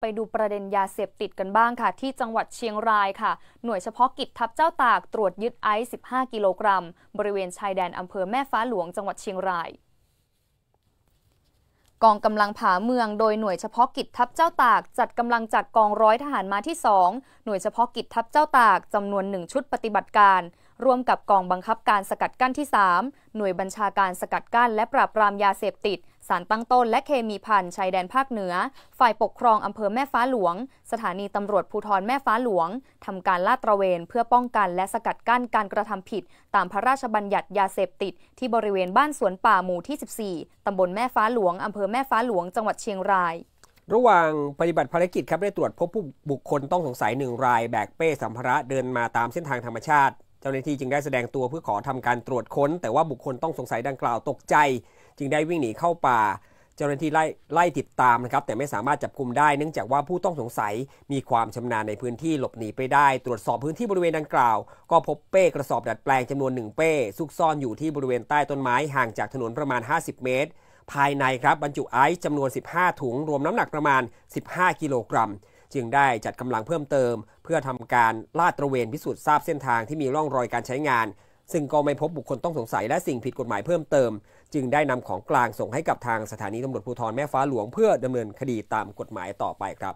ไปดูประเด็นยาเสพติดกันบ้างค่ะ ที่จังหวัดเชียงรายค่ะ หน่วยเฉพาะกิจทัพเจ้าตากตรวจยึดไอซ์15 กิโลกรัม บริเวณชายแดนอำเภอแม่ฟ้าหลวงจังหวัดเชียงราย กองกำลังผาเมืองโดยหน่วยเฉพาะกิจทัพเจ้าตากจัดกำลังจากกองร้อยทหารมาที่ 2 หน่วยเฉพาะกิจทัพเจ้าตากจำนวน 1 ชุดปฏิบัติการร่วมกับกองบังคับการสกัดกั้นที่ 3 หน่วยบัญชาการสกัดกั้นและปราบปรามยาเสพติด สารตั้งต้นและเคมีพันชายแดนภาคเหนือ ฝ่ายปกครองอำเภอแม่ฟ้าหลวง สถานีตำรวจภูธรแม่ฟ้าหลวงทำการลาดตระเวนเพื่อป้องกันและสกัดกั้นการกระทำผิด ตามพระราชบัญญัติยาเสพติด ที่บริเวณบ้านสวนป่าหมู่ที่14ตำบลแม่ฟ้าหลวง อำเภอแม่ฟ้าหลวง จังหวัดเชียงราย ระหว่างปฏิบัติภารกิจครับได้ตรวจพบผู้บุคคลต้องสงสัยหนึ่งรายแบกเป้สัมภาระเดินมาตามเส้นทางธรรมชาติเจ้าหน้าที่จึงได้แสดงตัวเพื่อขอทำการตรวจค้น แต่ว่าบุคคลต้องสงสัยดังกล่าวตกใจ จึงได้วิ่งหนีเข้าป่า เจ้าหน้าที่ไล่ไล่ติดตามนะครับแต่ไม่สามารถจับกลุ่มได้เนื่องจากว่าผู้ต้องสงสัยมีความชำนาญในพื้นที่หลบหนีไปได้ตรวจสอบพื้นที่บริเวณดังกล่าวก็พบเป้กระสอบดัดแปลงจำนวนหนึ่งเป้ซุกซ่อนอยู่ที่บริเวณใต้ต้นไม้ห่างจากถนนประมาณ 50 เมตร ภายในครับบรรจุไอซ์จำนวน15ถุงรวมน้ำหนักประมาณ 15 กิโลกรัมจึงได้จัดกำลังเพิ่มเติม เพื่อทำการลาดตระเวนพิสูจน์ทราบเส้นทางที่มีร่องรอยการใช้งาน ซึ่งก็ไม่พบบุคคลต้องสงสัยและสิ่งผิดกฎหมายเพิ่มเติม จึงได้นำของกลางส่งให้กับทางสถานีตำรวจภูธรแม่ฟ้าหลวง เพื่อดำเนินคดีตามกฎหมายต่อไปครับ